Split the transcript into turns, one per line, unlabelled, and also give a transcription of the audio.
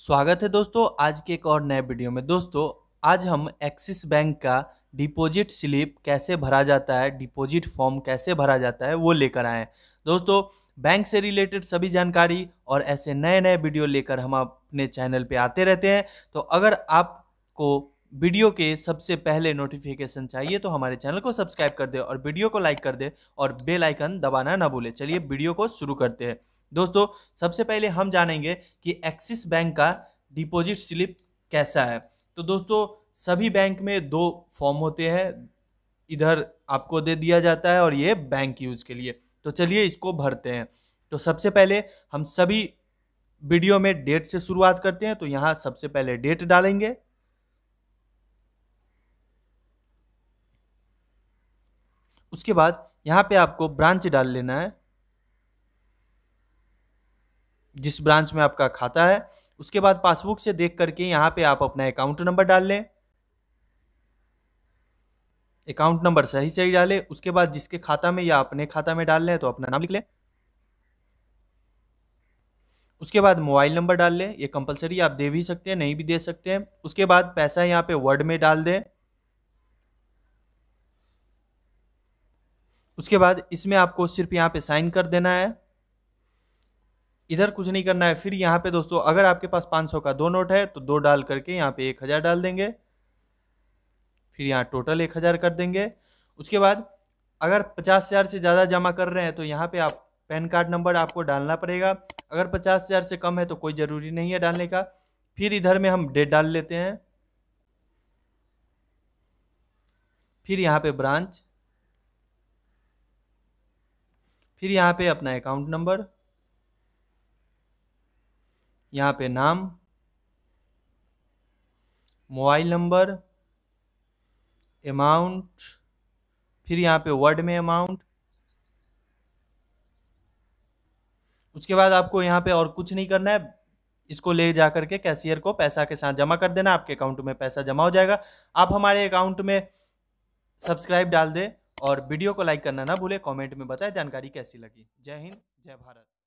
स्वागत है दोस्तों आज के एक और नए वीडियो में दोस्तों आज हम एक्सिस बैंक का डिपॉजिट स्लिप कैसे भरा जाता है डिपॉजिट फॉर्म कैसे भरा जाता है वो लेकर आए दोस्तों बैंक से रिलेटेड सभी जानकारी और ऐसे नए नए वीडियो लेकर हम अपने चैनल पे आते रहते हैं तो अगर आपको वीडियो के सबसे पहले नोटिफिकेशन चाहिए तो हमारे चैनल को सब्सक्राइब कर दे और वीडियो को लाइक कर दे और बेलाइकन दबाना ना भूले चलिए वीडियो को शुरू करते हैं दोस्तों सबसे पहले हम जानेंगे कि एक्सिस बैंक का डिपॉजिट स्लिप कैसा है तो दोस्तों सभी बैंक में दो फॉर्म होते हैं इधर आपको दे दिया जाता है और ये बैंक यूज के लिए तो चलिए इसको भरते हैं तो सबसे पहले हम सभी वीडियो में डेट से शुरुआत करते हैं तो यहाँ सबसे पहले डेट डालेंगे उसके बाद यहाँ पे आपको ब्रांच डाल लेना है जिस ब्रांच में आपका खाता है उसके बाद पासबुक से देख करके यहाँ पे आप अपना अकाउंट नंबर डाल लें अकाउंट नंबर सही सही डालें उसके बाद जिसके खाता में या अपने खाता में डाल लें तो अपना नाम लिख लें उसके बाद मोबाइल नंबर डाल लें ये कंपलसरी आप दे भी सकते हैं नहीं भी दे सकते हैं उसके बाद पैसा यहाँ पे वर्ड में डाल दें उसके बाद इसमें आपको सिर्फ यहाँ पे साइन कर देना है इधर कुछ नहीं करना है फिर यहाँ पे दोस्तों अगर आपके पास 500 का दो नोट है तो दो डाल करके यहाँ पे एक हज़ार डाल देंगे फिर यहाँ टोटल एक हज़ार कर देंगे उसके बाद अगर पचास हज़ार से ज़्यादा जमा कर रहे हैं तो यहाँ पे आप पैन कार्ड नंबर आपको डालना पड़ेगा अगर पचास हज़ार से कम है तो कोई ज़रूरी नहीं है डालने का फिर इधर में हम डेट डाल लेते हैं फिर यहाँ पे ब्रांच फिर यहाँ पे अपना अकाउंट नंबर यहाँ पे नाम मोबाइल नंबर अमाउंट फिर यहाँ पे वर्ड में अमाउंट उसके बाद आपको यहाँ पे और कुछ नहीं करना है इसको ले जा करके कैशियर को पैसा के साथ जमा कर देना आपके अकाउंट में पैसा जमा हो जाएगा आप हमारे अकाउंट में सब्सक्राइब डाल दें और वीडियो को लाइक करना ना भूलें कमेंट में बताएं जानकारी कैसी लगी जय हिंद जय भारत